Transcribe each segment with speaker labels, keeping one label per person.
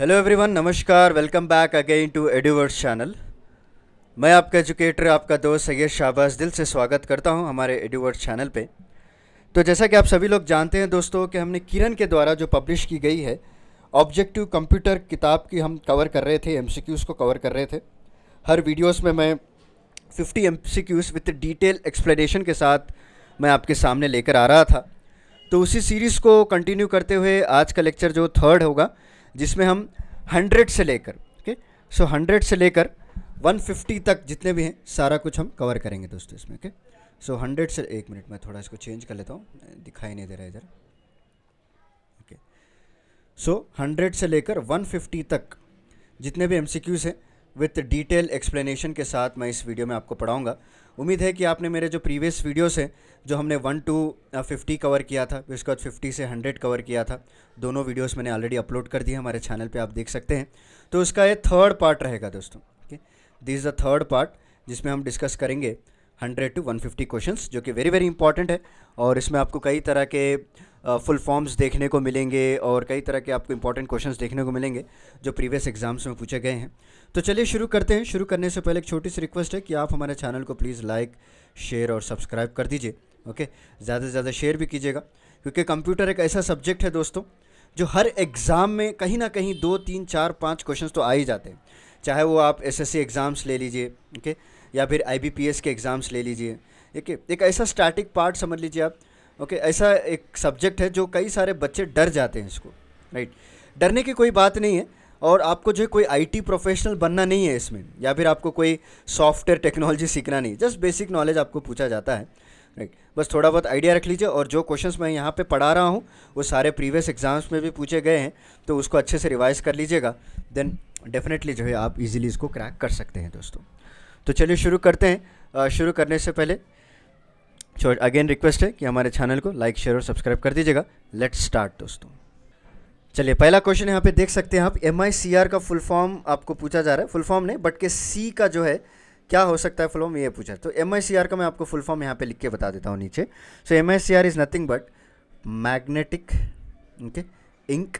Speaker 1: Hello everyone नमस्कार welcome back again to एडिवर्स channel मैं आपका एजुकेटर आपका दोस्त सैयद शाबाज दिल से स्वागत करता हूं हमारे एडिवर्स चैनल पे तो जैसा कि आप सभी लोग जानते हैं दोस्तों कि हमने किरण के द्वारा जो पब्लिश की गई है ऑब्जेक्टिव कंप्यूटर किताब की हम कवर कर रहे थे एम को कवर कर रहे थे हर वीडियोज़ में मैं fifty M with detail explanation के साथ मैं आपके सामने लेकर आ रहा था तो उसी सीरीज़ को कंटिन्यू करते हुए आज का लेक्चर जो थर्ड होगा जिसमें हम हंड्रेड से लेकर ओके सो हंड्रेड से लेकर वन फिफ्टी तक जितने भी हैं सारा कुछ हम कवर करेंगे दोस्तों इसमें ओके सो हंड्रेड से एक मिनट मैं थोड़ा इसको चेंज कर लेता हूँ दिखाई नहीं दे रहा इधर ओके सो हंड्रेड से लेकर वन फिफ्टी तक जितने भी एम हैं विथ डिटेल एक्सप्लेनेशन के साथ मैं इस वीडियो में आपको पढ़ाऊँगा उम्मीद है कि आपने मेरे जो प्रीवियस वीडियोस हैं जो हमने वन टू फिफ्टी कवर किया था फिर उसके बाद फिफ्टी से हंड्रेड कवर किया था दोनों वीडियोस मैंने ऑलरेडी अपलोड कर दिए हमारे चैनल पे आप देख सकते हैं तो उसका ये थर्ड पार्ट रहेगा दोस्तों okay this is the third part जिसमें हम डिस्कस करेंगे hundred to one fifty question जो कि वेरी वेरी इंपॉर्टेंट है और इसमें आपको कई तरह के फुल uh, फॉर्म्स देखने को मिलेंगे और कई तरह के आपको इंपॉर्टेंट क्वेश्चंस देखने को मिलेंगे जो प्रीवियस एग्ज़ाम्स में पूछे गए हैं तो चलिए शुरू करते हैं शुरू करने से पहले एक छोटी सी रिक्वेस्ट है कि आप हमारे चैनल को प्लीज़ लाइक शेयर और सब्सक्राइब कर दीजिए ओके ज़्यादा से ज़्यादा शेयर भी कीजिएगा क्योंकि कंप्यूटर एक ऐसा सब्जेक्ट है दोस्तों जो हर एग्ज़ाम में कहीं ना कहीं दो तीन चार पाँच क्वेश्चन तो आ ही जाते हैं चाहे वो आप एस एग्ज़ाम्स ले लीजिए ओके या फिर आई के एग्ज़ाम्स ले लीजिए ठीक है एक ऐसा स्टैटिक पार्ट समझ लीजिए आप ओके ऐसा एक सब्जेक्ट है जो कई सारे बच्चे डर जाते हैं इसको राइट डरने की कोई बात नहीं है और आपको जो है कोई आईटी प्रोफेशनल बनना नहीं है इसमें या फिर आपको कोई सॉफ्टवेयर टेक्नोलॉजी सीखना नहीं जस्ट बेसिक नॉलेज आपको पूछा जाता है राइट बस थोड़ा बहुत आइडिया रख लीजिए और जो क्वेश्चंस मैं यहाँ पे पढ़ा रहा हूँ वो सारे प्रीवियस एग्जाम्स में भी पूछे गए हैं तो उसको अच्छे से रिवाइज कर लीजिएगा देन डेफिनेटली जो है आप इजीली इसको क्रैक कर सकते हैं दोस्तों तो चलिए शुरू करते हैं शुरू करने से पहले अगेन रिक्वेस्ट है कि हमारे चैनल को लाइक शेयर और सब्सक्राइब कर दीजिएगा लेट्स स्टार्ट दोस्तों चलिए पहला क्वेश्चन यहाँ पे देख सकते हैं आप एम आई सी आर का फुल फॉर्म आपको पूछा जा रहा है फुल फॉर्म नहीं बट के सी का जो है क्या हो सकता है फुल फॉर्म ये पूछा तो एम आई सी आर का मैं आपको फुल फॉर्म यहाँ पे लिख के बता देता हूँ नीचे so M I C R is nothing but magnetic okay ink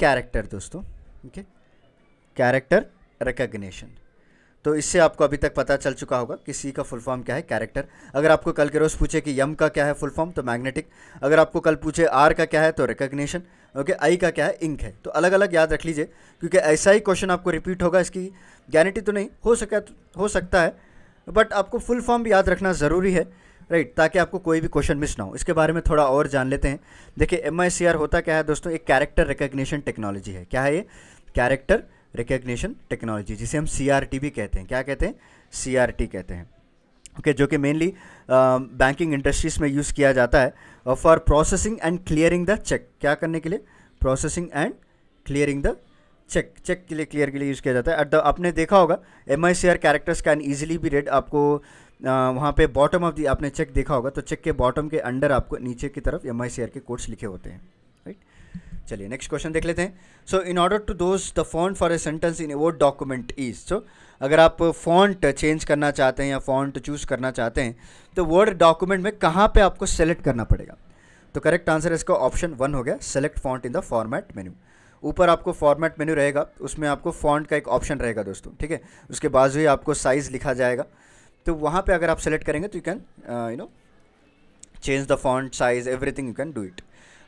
Speaker 1: character दोस्तों ओके कैरेक्टर रिकग्नेशन तो इससे आपको अभी तक पता चल चुका होगा कि सी का फुल फॉर्म क्या है कैरेक्टर अगर आपको कल के रोज़ पूछे कि यम का क्या है फुल फॉर्म तो मैग्नेटिक अगर आपको कल पूछे आर का क्या है तो रिकग्निशन ओके आई का क्या है इंक है तो अलग अलग याद रख लीजिए क्योंकि ऐसा ही क्वेश्चन आपको रिपीट होगा इसकी गारंटी तो नहीं हो सका हो सकता है बट आपको फुल फॉर्म भी याद रखना ज़रूरी है राइट right, ताकि आपको कोई भी क्वेश्चन मिस ना हो इसके बारे में थोड़ा और जान लेते हैं देखिए एम होता क्या है दोस्तों एक कैरेक्टर रिकग्नेशन टेक्नोलॉजी है क्या है ये कैरेक्टर रिकग्निशन टेक्नोलॉजी जिसे हम सी भी कहते हैं क्या कहते हैं सी कहते हैं ओके okay, जो कि मेनली बैंकिंग इंडस्ट्रीज में यूज़ किया जाता है for processing and clearing the cheque क्या करने के लिए processing and clearing the cheque cheque के लिए क्लियर के लिए यूज़ किया जाता है एट द तो आपने देखा होगा M I C R characters can easily be read आपको uh, वहाँ पे बॉटम ऑफ द आपने चेक देखा होगा तो चेक के बॉटम के अंडर आपको नीचे की तरफ एम आई सी आर के कोड्स लिखे होते हैं चलिए नेक्स्ट क्वेश्चन देख लेते हैं so in order to those the font for a sentence in a Word document is so अगर आप फॉन्ट चेंज करना चाहते हैं या फॉन्ट चूज़ करना चाहते हैं तो वर्ड डॉक्यूमेंट में कहाँ पे आपको सेलेक्ट करना पड़ेगा तो करेक्ट आंसर इसका ऑप्शन वन हो गया select font in the format menu ऊपर आपको फॉर्मेट मेन्यू रहेगा उसमें आपको फॉन्ट का एक ऑप्शन रहेगा दोस्तों ठीक है उसके बाद ही आपको साइज़ लिखा जाएगा तो वहाँ पर अगर आप सेलेक्ट करेंगे तो you can you know change the font size everything you can do it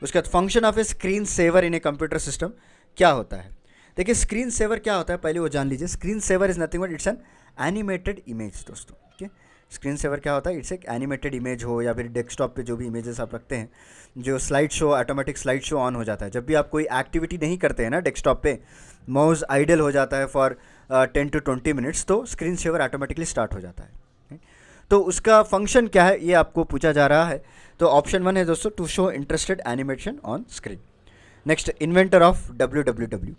Speaker 1: उसके बाद function of a screen saver in a computer system क्या होता है देखिए स्क्रीन सेवर क्या होता है पहले वो जान लीजिए screen saver is nothing but it's an animated image दोस्तों ठीक है स्क्रीन सेवर क्या होता है इट्स एक एनिमेटेड इमेज हो या फिर डेस्कटॉप पे जो भी इमेजेस आप रखते हैं जो slide show automatic slide show on हो जाता है जब भी आप कोई एक्टिविटी नहीं करते हैं ना डेस्कटॉप पे माउस आइडल हो जाता है for ten to twenty minutes तो स्क्रीन सेवर ऑटोमेटिकली स्टार्ट हो जाता है तो उसका फंक्शन क्या है ये आपको पूछा जा रहा है तो ऑप्शन वन है दोस्तों to show interested animation on screen next inventor of W W W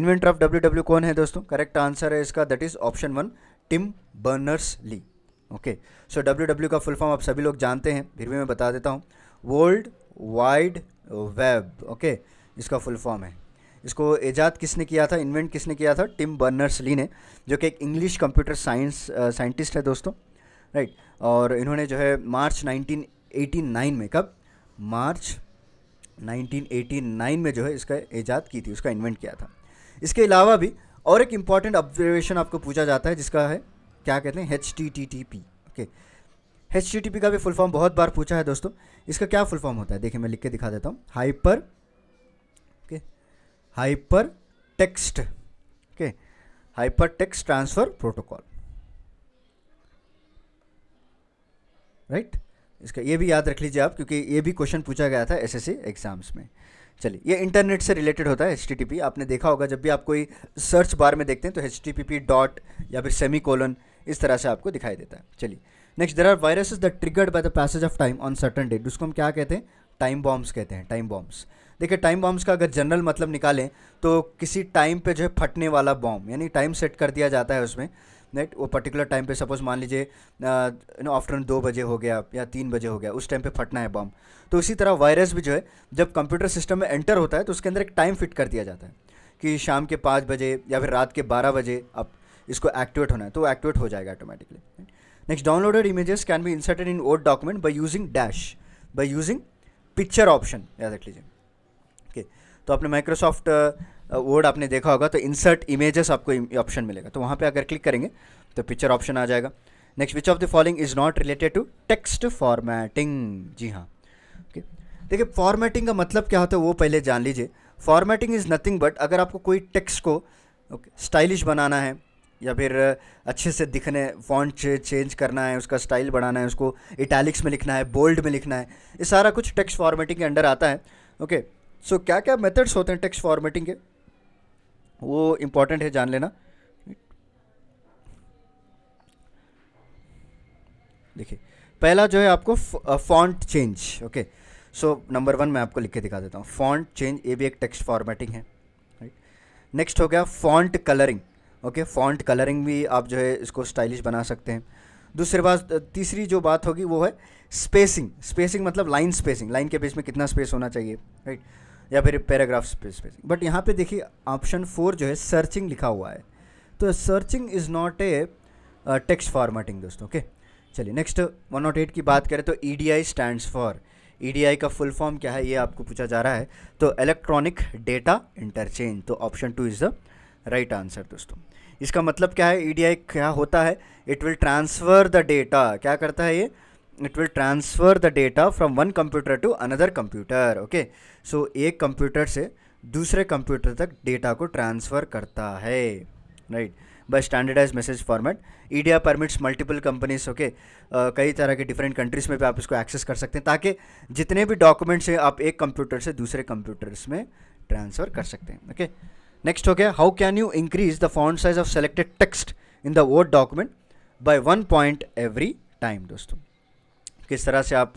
Speaker 1: inventor of W W कौन है दोस्तों करेक्ट आंसर है इसका that is option one Tim Berners Lee okay so W W का full form आप सभी लोग जानते हैं फिर भी मैं बता देता हूँ वर्ल्ड वाइड वेब ओके इसका फुल फॉर्म है इसको ईजाद किसने किया था इन्वेंट किसने किया था टिम बर्नर्स ली ने जो कि एक इंग्लिश कंप्यूटर साइंस साइंटिस्ट है दोस्तों राइट right? और इन्होंने जो है मार्च नाइनटीन 1889 में कब मार्च 1989 में जो है इसका ईजाद की थी उसका इन्वेंट किया था इसके अलावा भी और एक इम्पॉर्टेंट ऑब्जर्वेशन आपको पूछा जाता है जिसका है क्या कहते हैं H T T T P okay H T T P का भी फुल फॉर्म बहुत बार पूछा है दोस्तों इसका क्या फुल फॉर्म होता है देखिए मैं लिख के दिखा देता हूँ hyper okay hyper text okay hyper text transfer protocol right इसका ये भी याद रख लीजिए आप क्योंकि ये भी क्वेश्चन पूछा गया था एसएससी एग्ज़ाम्स में चलिए ये इंटरनेट से रिलेटेड होता है एच आपने देखा होगा जब भी आप कोई सर्च बार में देखते हैं तो एच डॉट या फिर सेमी कोलन इस तरह से आपको दिखाई देता है चलिए next there are viruses the triggered by the passage of time on certain date उसको हम क्या कहते हैं टाइम बॉम्ब्स कहते हैं टाइम बॉम्ब्स देखिए टाइम बॉम्ब्स का अगर जनरल मतलब निकालें तो किसी टाइम पे जो है फटने वाला बॉम्ब यानी टाइम सेट कर दिया जाता है उसमें राइट वो पर्टिकुलर टाइम पे सपोज़ मान लीजिए यू नो आफ्टरनून दो बजे हो गया या तीन बजे हो गया उस टाइम पे फटना है बम तो इसी तरह वायरस भी जो है जब कंप्यूटर सिस्टम में एंटर होता है तो उसके अंदर एक टाइम फिट कर दिया जाता है कि शाम के पाँच बजे या फिर रात के बारह बजे अब इसको एक्टिवेट होना है तो एक्टिवेट हो जाएगा automatically next downloaded images can be inserted in Word document by using dash by using picture option याद रख लीजिए ओके तो आपने माइक्रोसॉफ्ट वर्ड आपने देखा होगा तो इंसर्ट इमेजेस आपको ऑप्शन मिलेगा तो वहाँ पर अगर क्लिक करेंगे तो पिक्चर ऑप्शन आ जाएगा next which of the following is not related to text formatting जी हाँ ओके देखिए फॉर्मेटिंग का मतलब क्या होता है वो पहले जान लीजिए फॉर्मेटिंग इज़ नथिंग बट अगर आपको कोई टेक्स्ट को स्टाइलिश okay, बनाना है या फिर अच्छे से दिखने फॉन्ट चेंज करना है उसका स्टाइल बढ़ाना है उसको इटैलिक्स में लिखना है बोल्ड में लिखना है ये सारा कुछ टेक्स्ट फॉर्मेटिंग के अंडर आता है ओके okay, सो so, क्या क्या मेथड्स होते हैं टेक्स्ट फॉर्मेटिंग के वो इम्पोर्टेंट है जान लेना देखिए पहला जो है आपको font change okay so number one मैं आपको लिख के दिखा देता हूँ फॉन्ट चेंज ये भी एक टेक्स्ट फॉर्मेटिंग है राइट नेक्स्ट हो गया font colouring okay font colouring भी आप जो है इसको स्टाइलिश बना सकते हैं दूसरी बात तीसरी जो बात होगी वो है स्पेसिंग स्पेसिंग मतलब लाइन स्पेसिंग लाइन के बीच में कितना स्पेस होना चाहिए राइट right? या फिर पैराग्राफ पे बट यहाँ पे देखिए ऑप्शन फोर जो है सर्चिंग लिखा हुआ है तो searching is not a text formatting दोस्तों ओके चलिए नेक्स्ट वन नॉट एट की बात करें तो E D I stand for E D I का फुल फॉर्म क्या है ये आपको पूछा जा रहा है तो इलेक्ट्रॉनिक डेटा इंटरचेंज तो option two is the right answer दोस्तों इसका मतलब क्या है ई डी आई क्या होता है it will transfer the data क्या करता है ये it will transfer the data from one computer to another computer okay so एक computer से दूसरे computer तक data को transfer करता है right by standardized message format EDR permits multiple companies okay uh, कई तरह के different countries में भी आप इसको access कर सकते हैं ताकि जितने भी documents हैं आप एक computer से दूसरे computers में transfer कर सकते हैं okay next हो गया how can you increase the font size of selected text in the word document by one point every time दोस्तों किस तरह से आप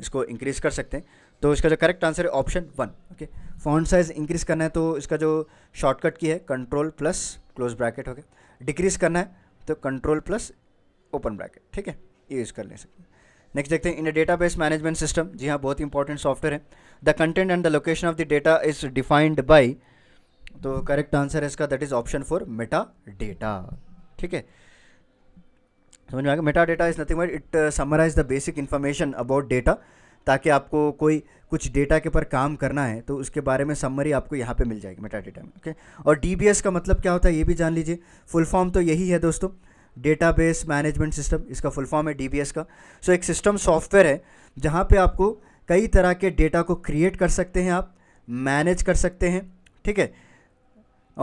Speaker 1: इसको इंक्रीज़ कर सकते हैं तो इसका जो करेक्ट आंसर है option one okay font size increase करना है तो इसका जो शॉर्टकट की है कंट्रोल प्लस क्लोज ब्रैकेट हो गया डिक्रीज़ करना है तो कंट्रोल प्लस ओपन ब्रैकेट ठीक है ये यूज़ कर ले सकते हैं नेक्स्ट देखते हैं in database management system जी हाँ बहुत इंपॉर्टेंट सॉफ्टवेयर है the content and the location of the data is defined by तो करेक्ट आंसर है इसका that is option four metadata ठीक है समझ में आएगा metadata is nothing but it summarise the basic information about data ताकि आपको कोई कुछ डेटा के ऊपर काम करना है तो उसके बारे में समरी आपको यहाँ पे मिल जाएगी मेटा डेटा में ओके और डी का मतलब क्या होता है ये भी जान लीजिए फुल फॉर्म तो यही है दोस्तों डेटा बेस मैनेजमेंट सिस्टम इसका फुल फॉर्म है डी का सो so, एक सिस्टम सॉफ्टवेयर है जहाँ पर आपको कई तरह के डेटा को क्रिएट कर सकते हैं आप मैनेज कर सकते हैं ठीक है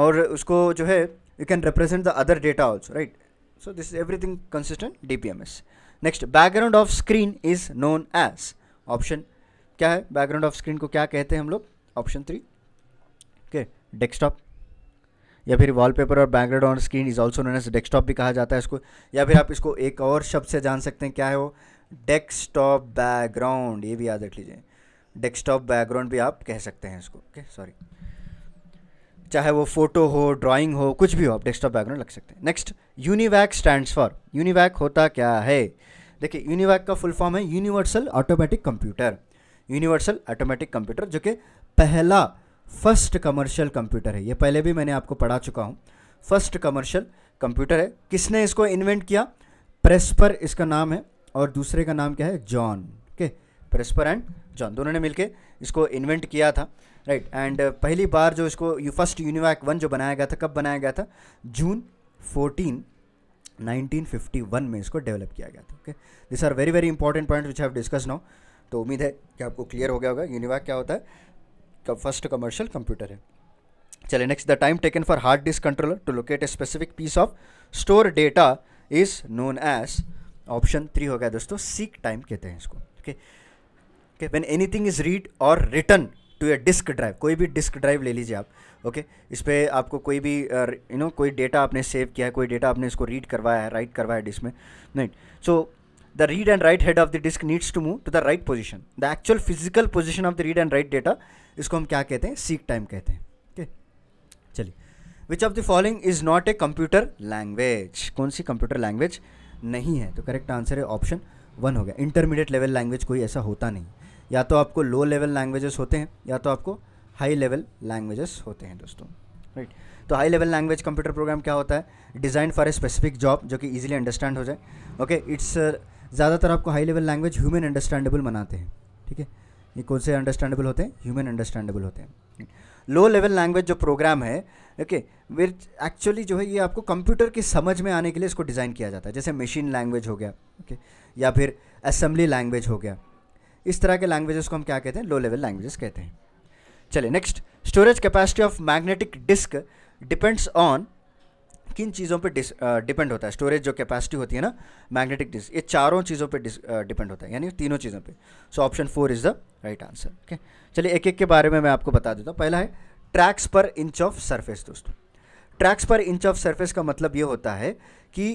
Speaker 1: और उसको जो है you can represent the other data also right so this is everything consistent dpms next background of screen is known as option क्या है background of screen ko kya kehte hain hum log option 3 okay desktop या फिर wallpaper और background on screen is also known as desktop भी कहा जाता है इसको या फिर आप इसको एक और शब्द से जान सकते हैं क्या है वो डेस्कटॉप बैकग्राउंड ये भी याद रख लीजिए डेस्कटॉप बैकग्राउंड भी आप कह सकते हैं इसको ओके okay? सॉरी चाहे वो फोटो हो ड्राइंग हो कुछ भी हो आप डेस्कटॉप बैकग्राउंड लग सकते हैं next UNIVAC stands for UNIVAC होता क्या है देखिए यूनिवैक का फुल फॉर्म है universal automatic computer universal automatic computer जो कि पहला फर्स्ट कमर्शियल कंप्यूटर है ये पहले भी मैंने आपको पढ़ा चुका हूँ फर्स्ट कमर्शियल कंप्यूटर है किसने इसको इन्वेंट किया प्रेस्पर इसका नाम है और दूसरे का नाम क्या है John okay Presper and John दोनों ने मिलकर इसको इन्वेंट किया था राइट right, एंड पहली बार जो इसको यू फर्स्ट यूनिवैक वन जो बनाया गया था कब बनाया गया था जून फोर्टीन में इसको डेवलप किया गया था okay this are very very important point which have discuss now तो उम्मीद है कि आपको क्लियर हो गया होगा यूनिवाक क्या होता है फर्स्ट कमर्शियल कंप्यूटर है चले next the time taken for hard disk controller to locate a specific piece of store data is known as option three हो गया दोस्तों सीक टाइम कहते हैं इसको okay okay when any is read or return to a disk drive कोई भी disk drive ले लीजिए आप ओके इस पर आपको कोई भी यू नो कोई डेटा आपने सेव किया है कोई डेटा आपने इसको रीड करवाया है राइट करवाया है डिस्क में नहीं so the read and write head of the disk needs to move to the right position the actual physical position of the read and write data इसको हम क्या कहते हैं सीक टाइम कहते हैं ओके okay? चलिए which of the following is not a computer language कौन सी कंप्यूटर लैंग्वेज नहीं है तो करेक्ट आंसर है ऑप्शन वन हो गया इंटरमीडिएट लेवल लैंग्वेज कोई ऐसा होता नहीं या तो आपको लो लेवल लैंग्वेजेस होते हैं या तो आपको हाई लेवल लैंग्वेजेस होते हैं दोस्तों राइट right. तो high level language computer program क्या होता है design for a specific job जो कि ईजिली अंडरस्टैंड हो जाए ओके इट्स uh, ज़्यादातर आपको high level language human understandable बनाते हैं ठीक है ये कौन से अंडरस्टैंडेबल होते हैं ह्यूमन अंडरस्टैंडेबल होते हैं लो लेवल लैंग्वेज जो प्रोग्राम है ओके विर एक्चुअली जो है ये आपको कंप्यूटर की समझ में आने के लिए इसको डिज़ाइन किया जाता है जैसे मशीन लैंग्वेज हो गया ओके okay? या फिर असेंबली लैंग्वेज हो गया इस तरह के लैंग्वेजेस को हम क्या कहते हैं लो लेवल लैंग्वेजेस कहते हैं चलिए next storage capacity of magnetic disk depends on किन चीज़ों पे डिपेंड होता है स्टोरेज जो कैपेसिटी होती है ना मैग्नेटिक डिस्क ये चारों चीज़ों पे डिपेंड होता है यानी तीनों चीज़ों पे so option four is the right answer okay चलिए एक एक के बारे में मैं आपको बता देता हूँ पहला है tracks per inch of surface दोस्तों tracks per inch of surface का मतलब ये होता है कि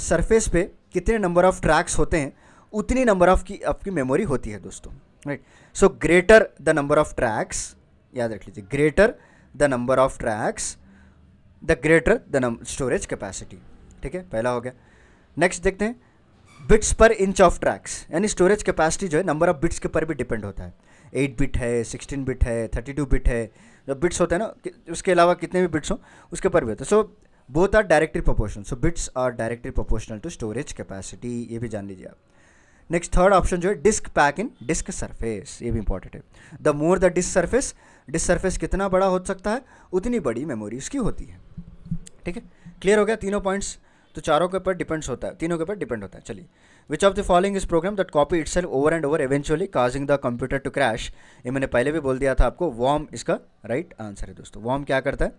Speaker 1: सरफेस uh, पे कितने नंबर ऑफ ट्रैक्स होते हैं उतनी नंबर ऑफ की आपकी मेमोरी होती है दोस्तों right so greater the number of tracks याद रख लीजिए greater the number of tracks the greater the storage capacity ठीक है पहला हो गया नेक्स्ट देखते हैं bits per inch of tracks यानी स्टोरेज कैपेसिटी जो है नंबर ऑफ बिट्स के पर भी डिपेंड होता है एट बिट है सिक्सटीन बिट है थर्टी टू बिट है जो बिट्स होते हैं ना उसके अलावा कितने भी बिट्स हों उसके पर भी होते हैं so both are directly proportional so bits are directly proportional to storage capacity ये भी जान लीजिए आप नेक्स्ट थर्ड ऑप्शन जो है disk pack in disk surface ये भी इंपॉर्टेंट है the more the disk surface disk surface कितना बड़ा हो सकता है उतनी बड़ी मेमोरी उसकी होती है ठीक है क्लियर हो गया तीनों पॉइंट्स तो चारों के ऊपर डिपेंड्स होता है तीनों के ऊपर डिपेंड होता है चलिए which of the following is program that copy itself over and over eventually causing the computer to crash ये मैंने पहले भी बोल दिया था आपको वॉम इसका राइट right आंसर है दोस्तों वॉम क्या करता है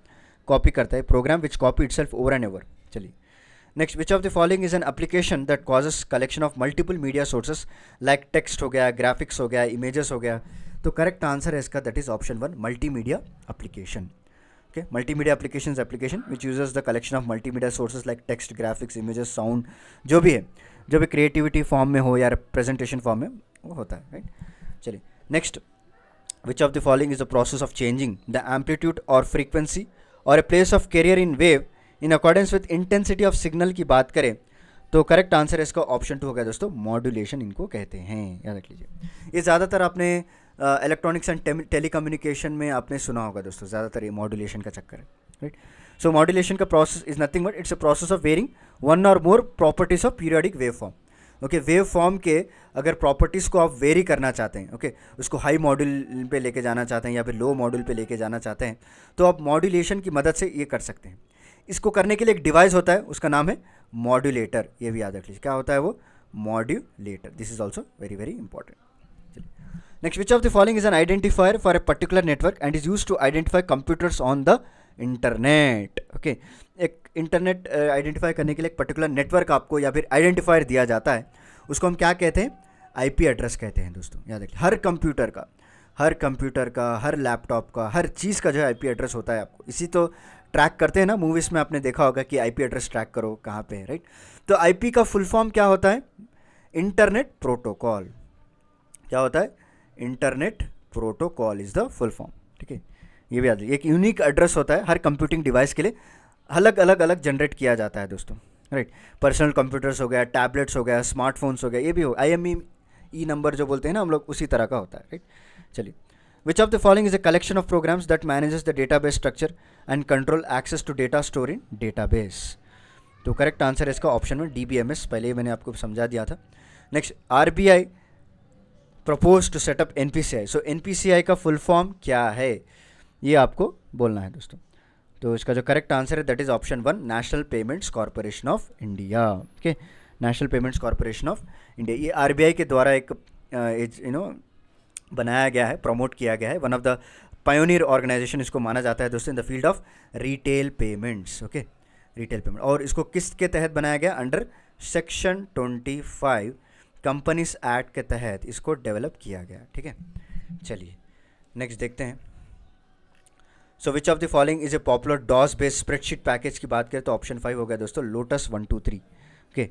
Speaker 1: कॉपी करता है program which copy itself over and over चलिए next which of the following is an application that causes collection of multiple media sources like text हो गया ग्राफिक्स हो गया इमेजेस हो गया तो करेक्ट आंसर है इसका that is option one multi media application okay multi media application application which use the collection of multi media sources like text graphics images sound जो भी है जो भी क्रिएटिविटी फॉर्म में हो या प्रेजेंटेशन फॉर्म में वो होता है राइट चलिए next which of the following is the process of changing the amplitude और फ्रीक्वेंसी और a place of carrier in wave in accordance with intensity of signal की बात करें तो करेक्ट आंसर इसका ऑप्शन टू हो गया दोस्तों मॉड्यूलेशन इनको कहते हैं याद रख लीजिए ये ज़्यादातर आपने इलेक्ट्रॉनिक्स एंड टेलीकम्युनिकेशन में आपने सुना होगा दोस्तों ज़्यादातर ये मॉड्यूलेशन का चक्कर है राइट सो मॉड्यूलेशन का process is nothing but it's a process of varying one or more properties of periodic wave form okay wave form के अगर प्रॉपर्टीज़ को आप वेरी करना चाहते हैं ओके okay? उसको हाई मॉड्यूल पे लेके जाना चाहते हैं या फिर लो मॉड्यूल पे लेके जाना चाहते हैं तो आप मॉड्यूलेशन की मदद से ये कर सकते हैं इसको करने के लिए एक डिवाइस होता है उसका नाम है मॉड्यूलेटर ये भी याद रख लीजिए क्या होता है वो modulator this is also very very important next which of the following is an identifier for a particular network and is use to identify computers on the internet okay एक इंटरनेट आइडेंटिफाई करने के लिए एक particular network आपको या फिर identifier दिया जाता है उसको हम क्या कहते हैं आईपी एड्रेस कहते हैं दोस्तों याद रखिए हर कंप्यूटर का हर कंप्यूटर का हर लैपटॉप का हर चीज़ का जो है आईपी एड्रेस होता है आपको इसी तो ट्रैक करते हैं ना मूवीज़ में आपने देखा होगा कि आईपी एड्रेस ट्रैक करो कहाँ पे है राइट तो आईपी का फुल फॉर्म क्या होता है इंटरनेट प्रोटोकॉल क्या होता है internet protocol is the full form ठीक है ये भी याद एक यूनिक एड्रेस होता है हर कंप्यूटिंग डिवाइस के लिए अलग अलग अलग जनरेट किया जाता है दोस्तों राइट पर्सनल कंप्यूटर्स हो गया टैबलेट्स हो गया स्मार्टफोन्स हो गया ये भी हो आई एम ई नंबर जो बोलते हैं ना हम लोग उसी तरह का होता है राइट चलिए Which of the following is a collection of programs that manages the database structure and control access to data stored in database? तो करेक्ट आंसर है इसका ऑप्शन में डी बी एम एस पहले ही मैंने आपको समझा दिया था next R B I propose to set up N P C I so N P C I का फुल फॉर्म क्या है ये आपको बोलना है दोस्तों तो इसका जो करेक्ट आंसर है that is option one national payments corporation of India okay national payments corporation of India ये आर बी आई के द्वारा एक यू uh, नो बनाया गया है प्रमोट किया गया है one of the pioneer organization इसको माना जाता है दोस्तों in the field of retail payments okay retail payment और इसको किस के तहत बनाया गया under section twenty five companies act के तहत इसको डेवलप किया गया ठीक है चलिए नेक्स्ट देखते हैं so which of the following is a popular DOS based spreadsheet package की बात करें तो ऑप्शन फाइव हो गया दोस्तों Lotus one two three okay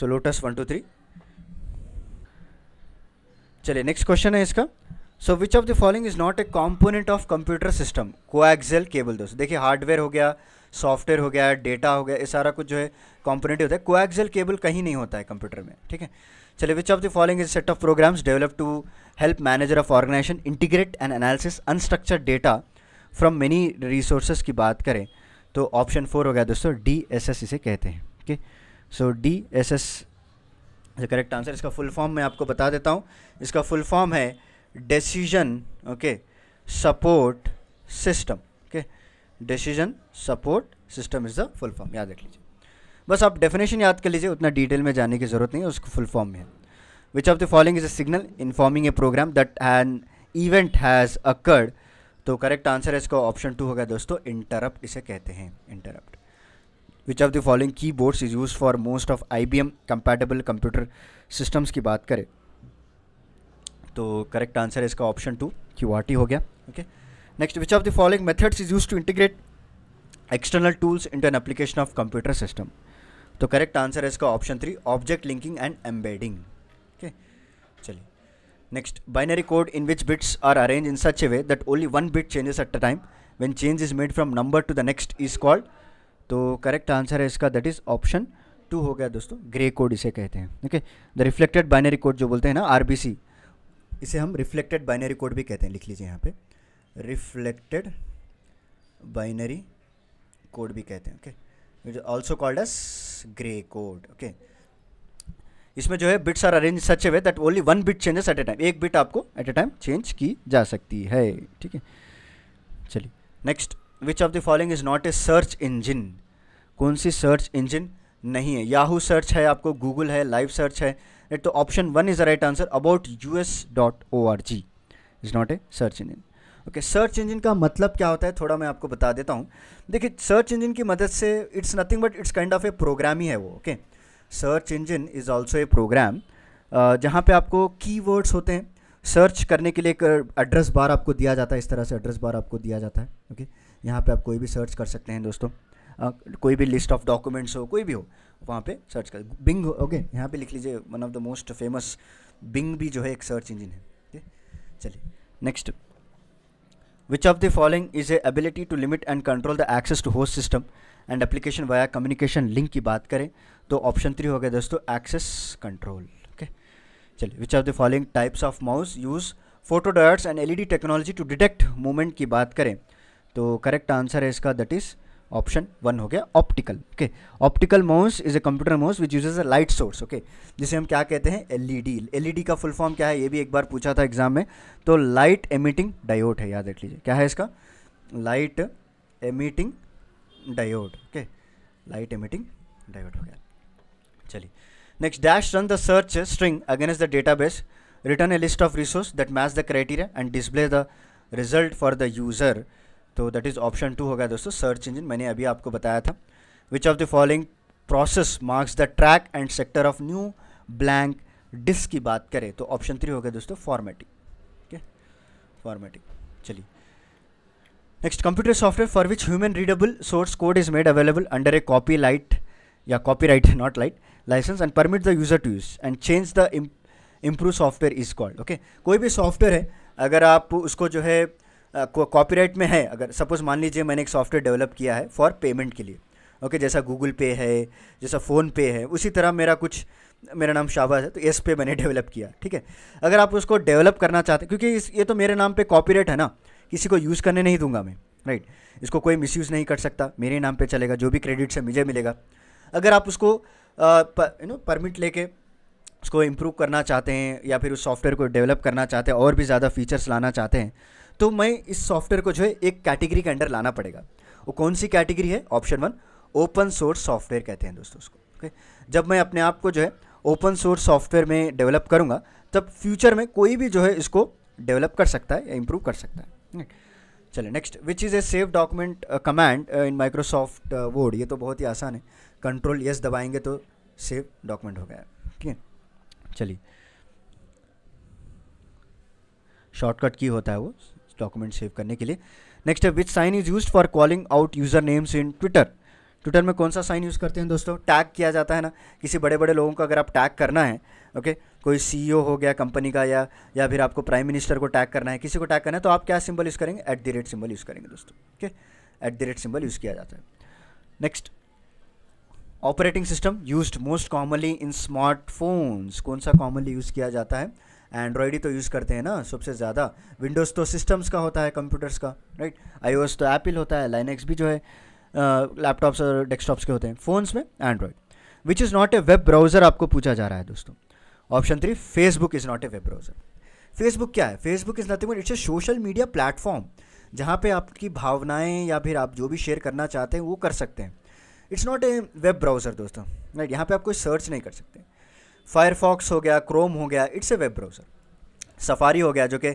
Speaker 1: so Lotus one two three चलिए नेक्स्ट क्वेश्चन है इसका so which of the following is not a component of computer system coaxial cable दोस्त देखिए हार्डवेयर हो गया सॉफ्टवेयर हो गया डेटा हो गया ये सारा कुछ जो है कॉम्पोनेंट होता है कोएक्सेल केबल कहीं नहीं होता है कंप्यूटर में ठीक है चलिए which of the following is set of programs develop to help manager of organization integrate and analysis unstructured data from many resources की बात करें तो ऑप्शन फोर हो गया दोस्तों डी इसे कहते हैं okay so D correct answer इसका फुल फॉर्म मैं आपको बता देता हूँ इसका फुल फॉर्म है decision okay support system okay decision support system is the full form याद रख लीजिए बस आप डेफिनेशन याद कर लीजिए उतना डिटेल में जाने की ज़रूरत नहीं है उसको फुल फॉर्म में है which of the following is a signal informing a program that an event has occurred तो करेक्ट आंसर है इसका ऑप्शन टू होगा दोस्तों इंटरप्ट इसे कहते हैं interrupt which of the following keyboards is use for most of I B M compatible computer systems की बात करें तो करेक्ट आंसर है इसका option two Q R T हो गया okay next which of the following methods is use to integrate external tools into an application of computer system तो correct answer है इसका option three object linking and embedding okay चलिए next binary code in which bits are arrange in such a way that only one bit changes at a time when change is made from number to the next is called तो correct answer है इसका that is option two हो गया दोस्तों grey code इसे कहते हैं okay the reflected binary code जो बोलते हैं ना आर इसे हम रिफ्लेक्टेड बाइनरी कोड भी कहते हैं लिख लीजिए यहाँ पे रिफ्लेक्टेड बाइनरी कोड भी कहते हैं okay is also called as Gray code okay इसमें जो है bits are arrange such a way that only one bit changes at a time एक बिट आपको एट ए टाइम चेंज की जा सकती है ठीक है चलिए next which of the following is not a search engine कौन सी सर्च इंजिन नहीं है याहू सर्च है आपको गूगल है लाइव सर्च है इट तो option one is the right answer about U S dot O R G is not a search engine okay search engine का मतलब क्या होता है थोड़ा मैं आपको बता देता हूँ देखिए सर्च इंजिन की मदद से it's nothing but it's kind of a program ही है वो okay search engine is also a program जहाँ पे आपको की वर्ड्स होते हैं सर्च करने के लिए एक एड्रेस बार आपको दिया जाता है इस तरह से एड्रेस बार आपको दिया जाता है ओके okay? यहाँ पे आप कोई भी सर्च कर सकते हैं दोस्तों आ, कोई भी लिस्ट ऑफ डॉक्यूमेंट्स हो कोई भी हो वहाँ पे सर्च कर बिंग ओके यहाँ पे लिख लीजिए one of the most famous Bing भी जो है एक सर्च इंजन है ओके चलिए next which of the following is a ability to limit and control the access to host system and application via communication link की बात करें तो ऑप्शन थ्री हो गया दोस्तों एक्सेस कंट्रोल ओके चलिए which of the following types of mouse use photodiodes and LED technology to detect movement की बात करें तो करेक्ट आंसर है इसका दैट इज़ ऑप्शन वन हो गया optical okay optical mouse is a computer mouse which use a light source okay जिसे हम क्या कहते हैं एलईडी एलईडी e e का फुल फॉर्म क्या है ये भी एक बार पूछा था एग्जाम में तो लाइट एमिटिंग डायोड है याद रख लीजिए क्या है इसका light emitting diode okay light emitting diode हो गया चलिए next dash run the search string against the data base return a list of resource that match the criteria and display the result for the user तो that is option two हो गया दोस्तों search engine मैंने अभी आपको बताया था which of the following process marks the track and sector of new blank disk की बात करें तो ऑप्शन थ्री हो गया दोस्तों फॉर्मेटिंग ठीक है फॉर्मेटिंग चलिए next computer software for which human readable source code is made available under a copy light या copy right not light license and permit the user to use and change the improve software is called okay कोई भी software है अगर आप उसको जो है copyright में है अगर सपोज़ मान लीजिए मैंने एक सॉफ्टवेयर डेवलप किया है फॉर पेमेंट के लिए ओके okay, जैसा गूगल पे है जैसा फ़ोन पे है उसी तरह मेरा कुछ मेरा नाम शाबा है तो एस पे मैंने डेवलप किया ठीक है अगर आप उसको डेवलप करना चाहते क्योंकि इस ये तो मेरे नाम पे कॉपीराइट है ना किसी को यूज़ करने नहीं दूंगा मैं राइट इसको कोई मिसयूज़ नहीं कर सकता मेरे नाम पे चलेगा जो भी क्रेडिट से मुझे मिलेगा अगर आप उसको यू नो परमिट लेके उसको इम्प्रूव करना चाहते हैं या फिर उस सॉफ्टवेयर को डेवलप करना चाहते हैं और भी ज़्यादा फीचर्स लाना चाहते हैं तो मैं इस सॉफ्टवेयर को जो है एक कैटेगरी के अंडर लाना पड़ेगा वो कौन सी कैटेगरी है option one open source software कहते हैं दोस्तों उसको ओके जब मैं अपने आप को जो है ओपन सोर्स सॉफ्टवेयर में डेवलप करूँगा तब फ्यूचर में कोई भी जो है इसको डेवलप कर सकता है या इम्प्रूव कर सकता है चलिए next which is a save document command in Microsoft Word ये तो बहुत ही आसान है कंट्रोल यस दबाएंगे तो सेव डॉक्यूमेंट हो गया ठीक है चलिए शॉर्टकट की होता है वो डॉक्यूमेंट सेव करने के लिए नेक्स्ट है which sign is use for calling out user names in Twitter Twitter में कौन सा साइन यूज़ करते हैं दोस्तों टैग किया जाता है ना किसी बड़े बड़े लोगों को अगर आप टैग करना है ओके कोई सी e हो गया कंपनी का या या फिर आपको प्राइम मिनिस्टर को टैग करना है किसी को टैग करना है तो आप क्या सिंबल यूज़ करेंगे at the rate symbol use करेंगे दोस्तों okay at the rate symbol use किया जाता है next operating system use most commonly in smartphones कौन सा कॉमनली यूज़ किया जाता है एंड्रॉयड ही तो यूज़ करते हैं ना सबसे ज़्यादा विंडोज़ तो सिस्टम्स का होता है कंप्यूटर्स का राइट आई तो एप्पल होता है लाइनेक्स भी जो है लैपटॉप्स और डेस्कटॉप्स के होते हैं फ़ोन्स में Android which is not a web browser आपको पूछा जा रहा है दोस्तों option three Facebook is not a web browser Facebook क्या है Facebook is nothing but it's a social media platform जहाँ पे आपकी भावनाएं या फिर आप जो भी शेयर करना चाहते हैं वो कर सकते हैं it's not a web browser दोस्तों राइट यहाँ पे आप कोई सर्च नहीं कर सकते फायरफॉक्स हो गया क्रोम हो गया it's a web browser Safari हो गया जो कि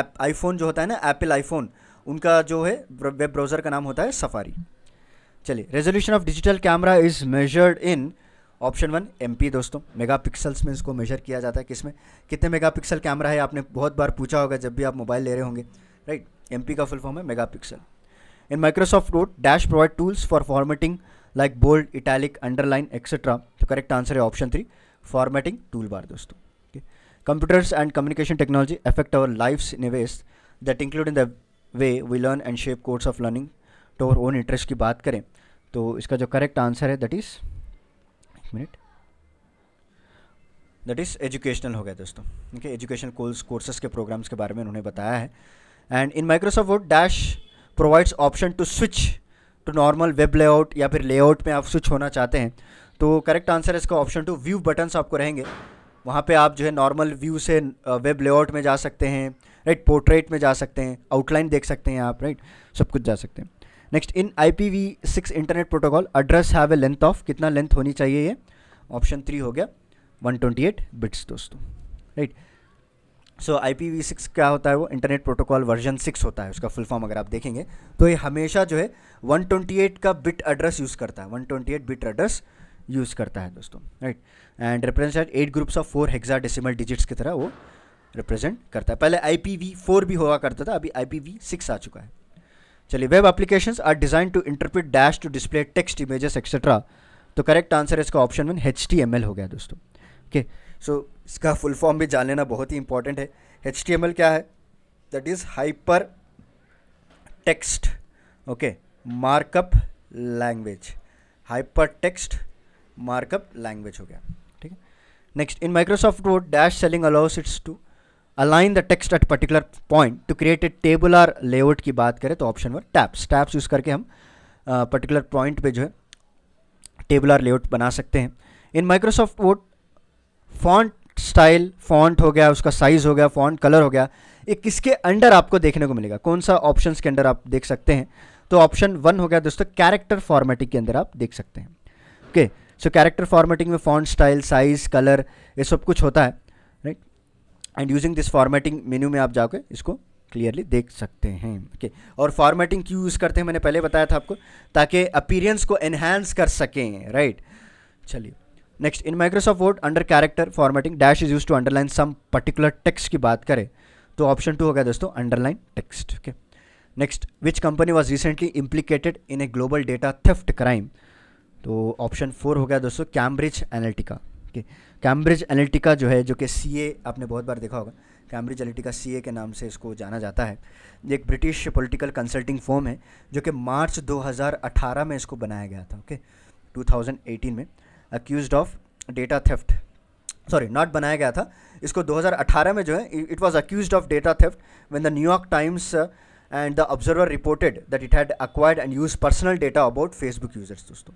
Speaker 1: ऐप आईफोन जो होता है ना एप्पल आईफोन उनका जो है वेब ब्राउज़र का नाम होता है सफारी चलिए resolution of digital camera is measured in option one M दोस्तों मेगा पिक्सल्स में इसको मेजर किया जाता है किसमें कितने मेगा पिक्सल कैमरा है आपने बहुत बार पूछा होगा जब भी आप मोबाइल ले रहे होंगे राइट एम का फुल फॉर्म है mega pixel in Microsoft Word dash provide tools for formatting like bold italic underline etcetera तो करेक्ट आंसर है option three formatting tool bar दोस्तों computers and communication technology affect our life in a ways that include in the way we learn and shape course of learning to our own interest की बात करें तो इसका जो correct answer है that is minute that is educational हो गया दोस्तों ठीक है एजुकेशन कोर्स कोर्सेस के प्रोग्राम्स के बारे में उन्होंने बताया है and in Microsoft Word dash provides option to switch to normal web layout या फिर लेआउट में आप स्विच होना चाहते हैं तो करेक्ट आंसर है इसका ऑप्शन टू व्यू बटन्स आपको रहेंगे वहाँ पे आप जो है नॉर्मल व्यू से वेब uh, लेआउट में जा सकते हैं राइट पोर्ट्रेट में जा सकते हैं आउटलाइन देख सकते हैं आप राइट सब कुछ जा सकते हैं next in I P V six internet protocol address have a length of कितना लेंथ होनी चाहिए ये ऑप्शन थ्री हो गया वन ट्वेंटी एट बिट्स दोस्तों right so I P V six क्या होता है वो इंटरनेट प्रोटोकॉल वर्जन सिक्स होता है उसका फुल फॉर्म अगर आप देखेंगे तो ये हमेशा जो है वन ट्वेंटी एट का बिट एड्रेस यूज़ करता है one twenty eight bit address use करता है दोस्तों right and represent eight groups of four hexadecimal digits की तरह वो रिप्रेजेंट करता है पहले आई पी वी फोर भी हुआ करता था अभी आई पी वी सिक्स आ चुका है चलिए web applications are design to interpret dash to display text images etcetera तो करेक्ट आंसर इसका option one H T M L हो गया दोस्तों ओके okay. सो so, इसका फुल फॉर्म भी जान लेना बहुत ही इंपॉर्टेंट है एच टी एम एल क्या है that is hyper text okay markup language hypertext markup language हो गया ठीक है next in Microsoft Word dash selling allows its to align the text at particular point to create a table or layout की बात करें तो option one tabs tabs use करके हम पर्टिकुलर uh, पॉइंट पे जो है टेबल आर लेआउट बना सकते हैं in Microsoft Word font style font हो गया उसका साइज़ हो गया फॉन्ट कलर हो गया ये किसके अंडर आपको देखने को मिलेगा कौन सा ऑप्शन के अंडर आप देख सकते हैं तो ऑप्शन वन हो गया दोस्तों कैरेक्टर फॉर्मेटिंग के अंदर आप देख सकते हैं okay okay. So character formatting में फॉन्ट स्टाइल साइज़ कलर ये सब कुछ होता है right and using this formatting menu में आप जाके इसको क्लियरली देख सकते हैं ओके okay. और फॉर्मेटिंग क्यों यूज़ करते हैं मैंने पहले बताया था आपको ताकि अपीरियंस को एनहेंस कर सकें राइट right? चलिए next in Microsoft Word under character formatting dash is use to underline some particular text की बात करें तो ऑप्शन टू हो गया दोस्तों underline text okay next which company was recently implicated in a global data theft crime तो option four हो गया दोस्तों Cambridge Analytica okay Cambridge Analytica जो है जो कि सी आपने बहुत बार देखा होगा कैम्ब्रिज एनालिटिका सी के नाम से इसको जाना जाता है एक ब्रिटिश पोलिटिकल कंसल्टिंग फॉर्म है जो कि मार्च 2018 में इसको बनाया गया था ओके okay? 2018 में accuse of data theft sorry not बनाया गया था इसको 2018 में जो है it was accuse of data theft when the New York Times and the Observer reported that it had acquired and use personal data about Facebook users दोस्तों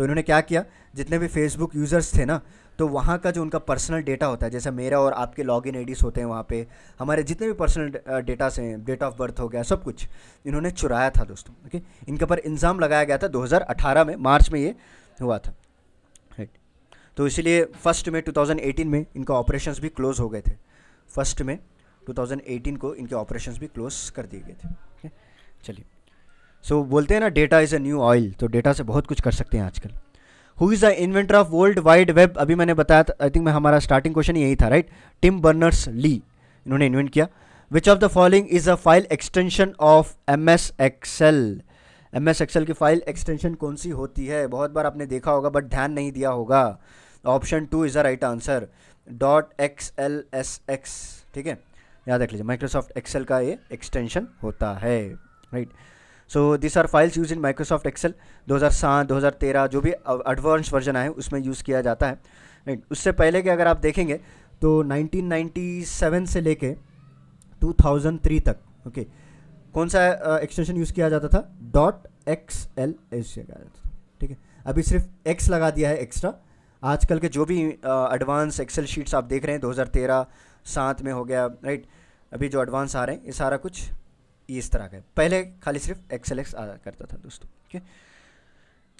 Speaker 1: तो इन्होंने क्या किया जितने भी फेसबुक यूज़र्स थे ना तो वहाँ का जो उनका पर्सनल डेटा होता है जैसे मेरा और आपके लॉग इन होते हैं वहाँ पे हमारे जितने भी पर्सनल डेटा से डेट ऑफ बर्थ हो गया सब कुछ इन्होंने चुराया था दोस्तों ओके इनके पर इल्ज़ाम लगाया गया था 2018 में मार्च में ये हुआ था राइट तो इसीलिए फर्स्ट में 2018 में इनका ऑपरेशन भी क्लोज़ हो गए थे फर्स्ट में 2018 को इनके ऑपरेशन भी क्लोज़ कर दिए गए थे चलिए सो so, बोलते हैं ना data is a new oil तो डेटा से बहुत कुछ कर सकते हैं आजकल who is the inventor of world wide web अभी मैंने बताया था आई थिंक मैं हमारा स्टार्टिंग क्वेश्चन यही था राइट टिम बर्नर्स ली इन्होंने इन्वेंट किया which of the following is a file extension of M S Excel M S Excel की फाइल एक्सटेंशन कौन सी होती है बहुत बार आपने देखा होगा बट ध्यान नहीं दिया होगा option two is the right answer dot X L S X ठीक है याद रख लीजिए माइक्रोसॉफ्ट एक्सेल का ये एक्सटेंशन होता है right right? So this are files use in Microsoft Excel 2007 2013 जो भी एडवांस वर्जन आए उसमें यूज़ किया जाता है राइट उससे पहले के अगर आप देखेंगे तो 1997 से लेके 2003 तक ओके okay, कौन सा एक्सटेंशन यूज़ किया जाता था डॉट एक्स एल एस ठीक है अभी सिर्फ एक्स लगा दिया है एक्स्ट्रा आजकल के जो भी एडवांस एक्सेल शीट्स आप देख रहे हैं 2013 सात में हो गया राइट अभी जो एडवांस आ रहे हैं ये सारा कुछ इस तरह का पहले खाली सिर्फ एक्सेल एक्स आया करता था दोस्तों ओके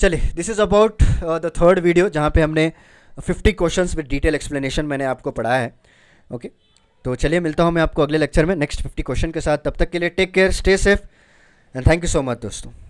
Speaker 1: चलिए this is about the third video जहाँ पे हमने 50 क्वेश्चंस विद डिटेल एक्सप्लेनेशन मैंने आपको पढ़ाया है ओके तो चलिए मिलता हूँ मैं आपको अगले लेक्चर में नेक्स्ट 50 क्वेश्चन के साथ तब तक के लिए take care stay safe and thank you so much दोस्तों